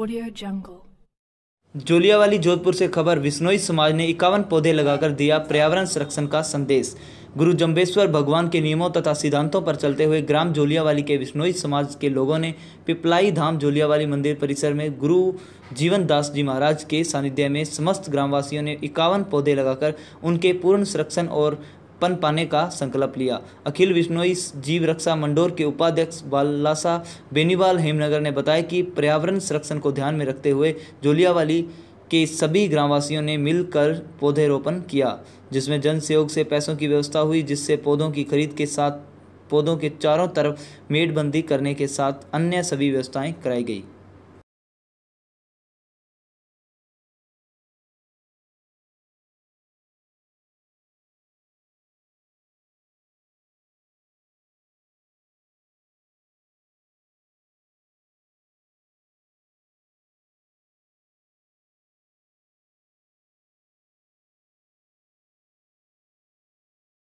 audio जंगल जोलिया वाली जोधपुर से खबर विश्नोई समाज ने इक्यावन पौधे लगाकर दिया पर्यावरण संरक्षण का संदेश गुरु जम्बेश्वर भगवान के नियमों तथा सिद्धांतों पर चलते हुए ग्राम जोलियावाली के विश्नोई समाज के लोगों ने पिपलाई धाम जोलियावाली मंदिर परिसर में गुरु जीवन दास जी महाराज के सानिध्य में समस्त ग्रामवासियों ने इक्यावन पौधे लगाकर उनके पूर्ण संरक्षण और पन पाने का संकल्प लिया अखिल विश्नोई जीव रक्षा मंडोर के उपाध्यक्ष बालासा बेनीवाल हेमनगर ने बताया कि पर्यावरण संरक्षण को ध्यान में रखते हुए जोलियावाली के सभी ग्रामवासियों ने मिलकर पौधेरोपण किया जिसमें जन सहयोग से पैसों की व्यवस्था हुई जिससे पौधों की खरीद के साथ पौधों के चारों तरफ मेड़बंदी करने के साथ अन्य सभी व्यवस्थाएं कराई गई